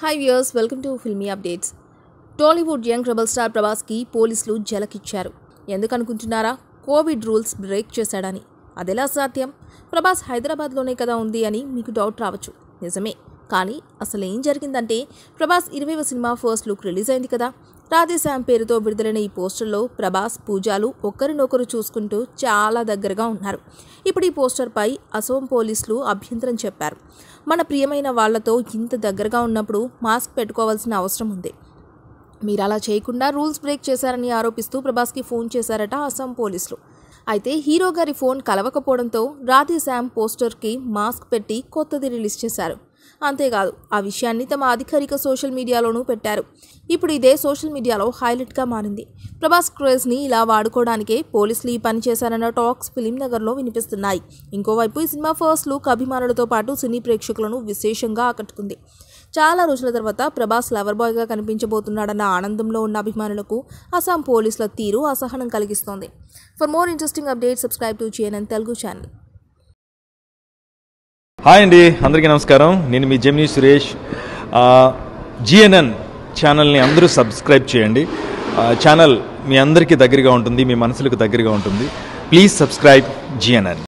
hi viewers welcome to filmy updates Tollywood young rebel star ప్రభాస్కి పోలీసులు జలకిచ్చారు ఎందుకనుకుంటున్నారా కోవిడ్ రూల్స్ బ్రేక్ చేశాడని అదెలా సాధ్యం ప్రభాస్ హైదరాబాద్లోనే కదా ఉంది అని మీకు డౌట్ రావచ్చు నిజమే కానీ అసలు ఏం జరిగిందంటే ప్రభాస్ ఇరవైవ సినిమా ఫస్ట్ లుక్ రిలీజ్ అయింది కదా రాధేశ్యామ్ పేరుతో విడుదలైన ఈ పోస్టర్లో ప్రభాస్ పూజాలు ఒకరినొకరు చూసుకుంటూ చాలా దగ్గరగా ఉన్నారు ఇప్పుడు ఈ పోస్టర్పై అసోం పోలీసులు అభ్యంతరం చెప్పారు మన ప్రియమైన వాళ్లతో ఇంత దగ్గరగా ఉన్నప్పుడు మాస్క్ పెట్టుకోవాల్సిన అవసరం ఉంది మీరు అలా చేయకుండా రూల్స్ బ్రేక్ చేశారని ఆరోపిస్తూ ప్రభాస్కి ఫోన్ చేశారట అసోం పోలీసులు అయితే హీరో గారి ఫోన్ కలవకపోవడంతో రాధే పోస్టర్కి మాస్క్ పెట్టి కొత్తది రిలీజ్ చేశారు అంతేకాదు ఆ విషయాన్ని తమ అధికారిక సోషల్ మీడియాలోనూ పెట్టారు ఇప్పుడు ఇదే సోషల్ మీడియాలో హైలైట్గా మారింది ప్రభాస్ క్రేజ్ని ఇలా వాడుకోవడానికే పోలీసులు ఈ పని చేశారన్న టాక్స్ నగర్లో వినిపిస్తున్నాయి ఇంకోవైపు ఈ సినిమా ఫస్ట్ లుక్ అభిమానులతో పాటు సినీ ప్రేక్షకులను విశేషంగా ఆకట్టుకుంది చాలా రోజుల తర్వాత ప్రభాస్ లవర్ బాయ్గా కనిపించబోతున్నాడన్న ఆనందంలో ఉన్న అభిమానులకు అస్సాం పోలీసుల తీరు అసహనం కలిగిస్తోంది for more interesting update subscribe to చేయనని తెలుగు ఛానల్ హాయ్ అండి అందరికీ నమస్కారం నేను మీ జమినీ సురేష్ జిఎన్ఎన్ ఛానల్ని అందరూ సబ్స్క్రైబ్ చేయండి ఛానల్ మీ అందరికీ దగ్గరగా ఉంటుంది మీ మనసులకు దగ్గరగా ఉంటుంది ప్లీజ్ సబ్స్క్రైబ్ జిఎన్ఎన్